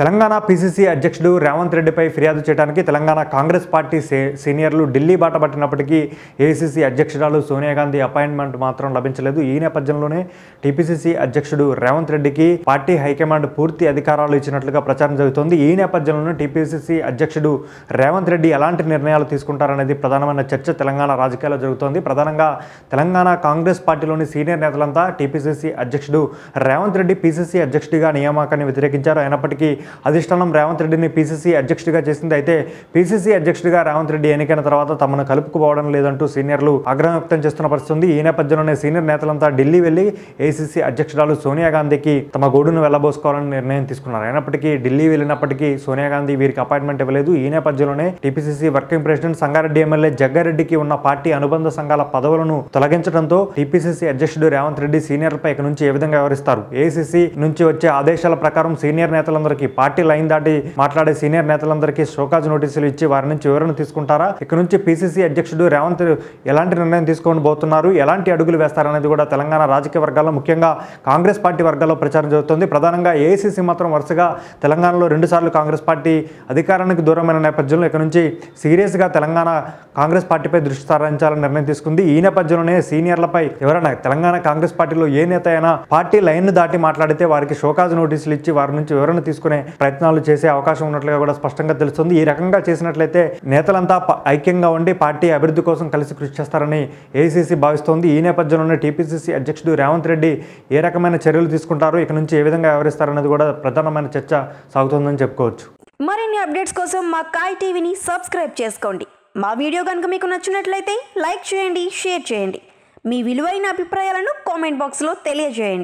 Telangana PCC అధ్యక్షుడు రేవంత్ రెడ్డిపై ఫిర్యాదు చేయడానికి తెలంగాణ కాంగ్రెస్ పార్టీ సీనియర్లు ఢిల్లీ బాట పట్టినప్పటికీ ఏసీసీ అధ్యక్షురాలు సోనియా గాంధీ అపాయింట్మెంట్ మాత్రం లభించలేదు ఈ నేపథ్యంలోనే టీపీసీసీ అధ్యక్షుడు రేవంత్ రెడ్డికి పార్టీ హైకమాండ్ పూర్తి అధికారాలు ఇచ్చినట్లుగా ప్రచారం జరుగుతోంది ఈ నేపథ్యంలోనే టీపీసీసీ అధ్యక్షుడు రేవంత్ రెడ్డి ఎలాంటి నిర్ణయాలు తీసుకుంటారనేది ప్రధానమైన చర్చ తెలంగాణ రాజకీయాల్లో జరుగుతోంది ప్రధానంగా తెలంగాణ కాంగ్రెస్ పార్టీలోని సీనియర్ నేతలంతా టీపీసీసీ అధ్యక్షుడు రేవంత్ రెడ్డి పీసీసీ అధ్యక్షుడిగా నియామకాన్ని వ్యతిరేకించారు అయినప్పటికీ అధిష్టానం రేవంత్ రెడ్డిని పీసీసీ అధ్యక్షుడిగా చేసింది అయితే పీసీసీ అధ్యక్షుడిగా రేవంత్ రెడ్డి ఎన్నికైన తర్వాత తమను కలుపుకుపోవడం లేదంటూ సీనియర్లు ఆగ్రహం వ్యక్తం చేస్తున్న పరిస్థితి ఉంది ఈ నేపథ్యంలోనే సీనియర్ నేతలంతా ఢిల్లీ వెళ్లి ఏసీసీ అధ్యక్షురాలు సోనియా గాంధీకి తమ గోడును వెళ్ళబోసుకోవాలని నిర్ణయం తీసుకున్నారు అయినప్పటికీ ఢిల్లీ వెళ్ళినప్పటికీ సోనియా గాంధీ వీరికి అపాయింట్మెంట్ ఇవ్వలేదు ఈ నేపథ్యంలోనే TPCC working president Sangareddy MLA జగ్గారెడ్డికి ఉన్న పార్టీ అనుబంధ సంఘాల పదవులను తొలగించడంతో టీపీసీసీ అధ్యక్షుడు రేవంత్ రెడ్డి సీనియర్లపై ఇక నుంచి ఏ విధంగా వ్యవహరిస్తారు ఏసీసీ నుంచి వచ్చే ఆదేశాల ప్రకారం సీనియర్ నేతలందరికీ పార్టీ లైన్ దాటి మాట్లాడే సీనియర్ నేతలందరికీ షోకాజ్ నోటీసులు ఇచ్చి వారి నుంచి వివరణ తీసుకుంటారా ఇక్కడ నుంచి పిసిసి అధ్యక్షుడు రేవంత్ ఎలాంటి నిర్ణయం తీసుకొని పోతున్నారు ఎలాంటి అడుగులు వేస్తారనేది కూడా తెలంగాణ రాజకీయ వర్గాల్లో ముఖ్యంగా కాంగ్రెస్ పార్టీ వర్గాల్లో ప్రచారం జరుగుతుంది ప్రధానంగా ఏఐసీసీ మాత్రం వరుసగా తెలంగాణలో రెండుసార్లు కాంగ్రెస్ పార్టీ అధికారానికి దూరమైన నేపథ్యంలో ఇక్కడ నుంచి సీరియస్గా తెలంగాణ కాంగ్రెస్ పార్టీపై దృష్టి సారించాలని నిర్ణయం తీసుకుంది ఈ నేపథ్యంలోనే సీనియర్లపై ఎవరైనా తెలంగాణ కాంగ్రెస్ పార్టీలో ఏ నేత అయినా పార్టీ లైన్ దాటి మాట్లాడితే వారికి షోకాజ్ నోటీసులు ఇచ్చి వారి నుంచి వివరణ తీసుకునే ప్రయత్నాలు చేసే అవకాశం ఉన్నట్లుగా కూడా స్పష్టంగా తెలుస్తుంది ఈ రకంగా చేసినట్లయితే నేతలంతా ఐక్యంగా ఉండి పార్టీ అభివృద్ధి కోసం కలిసి కృషి చేస్తారని ఏసీసీ భావిస్తోంది ఈ నేపథ్యంలోనే టీపీసీసీ అధ్యక్షుడు రేవంత్ రెడ్డి ఏ రకమైన చర్యలు తీసుకుంటారు ఇక నుంచి ఏ విధంగా వ్యవహరిస్తారన్నది కూడా ప్రధానమైన చర్చ సాగుతుందని చెప్పుకోవచ్చు మరిన్ని అప్డేట్స్ కోసం మా కాయ్ టీవీని సబ్స్క్రైబ్ చేసుకోండి మా వీడియో కనుక మీకు నచ్చినట్లయితే లైక్ చేయండి షేర్ చేయండి మీ విలువైన అభిప్రాయాలను కామెంట్ బాక్స్లో తెలియజేయండి